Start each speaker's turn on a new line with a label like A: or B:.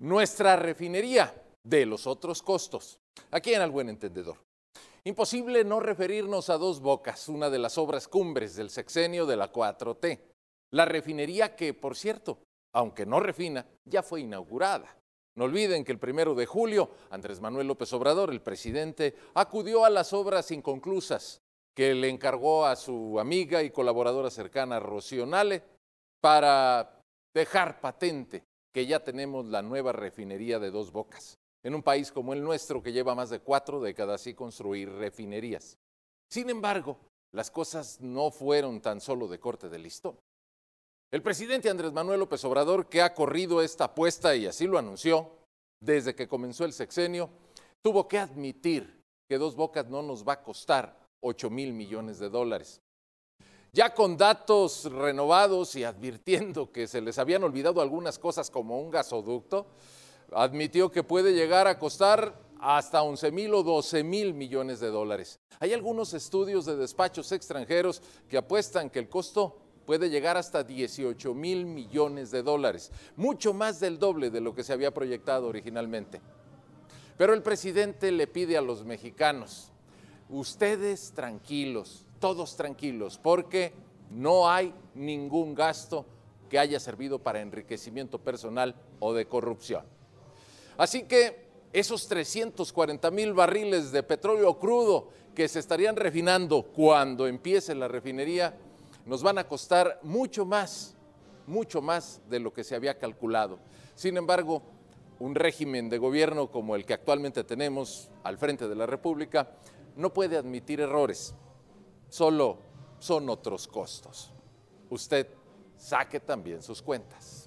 A: nuestra refinería de los otros costos. Aquí en El Buen Entendedor. Imposible no referirnos a Dos Bocas, una de las obras cumbres del sexenio de la 4T. La refinería que, por cierto, aunque no refina, ya fue inaugurada. No olviden que el primero de julio, Andrés Manuel López Obrador, el presidente, acudió a las obras inconclusas que le encargó a su amiga y colaboradora cercana Rocío Nale para dejar patente que ya tenemos la nueva refinería de dos bocas, en un país como el nuestro que lleva más de cuatro décadas y construir refinerías. Sin embargo, las cosas no fueron tan solo de corte de listón. El presidente Andrés Manuel López Obrador, que ha corrido esta apuesta y así lo anunció desde que comenzó el sexenio, tuvo que admitir que Dos Bocas no nos va a costar 8 mil millones de dólares, ya con datos renovados y advirtiendo que se les habían olvidado algunas cosas como un gasoducto, admitió que puede llegar a costar hasta 11 mil o 12 mil millones de dólares. Hay algunos estudios de despachos extranjeros que apuestan que el costo puede llegar hasta 18 mil millones de dólares, mucho más del doble de lo que se había proyectado originalmente. Pero el presidente le pide a los mexicanos, ustedes tranquilos, todos tranquilos, porque no hay ningún gasto que haya servido para enriquecimiento personal o de corrupción. Así que esos 340 mil barriles de petróleo crudo que se estarían refinando cuando empiece la refinería, nos van a costar mucho más, mucho más de lo que se había calculado. Sin embargo, un régimen de gobierno como el que actualmente tenemos al frente de la República no puede admitir errores solo son otros costos. Usted saque también sus cuentas.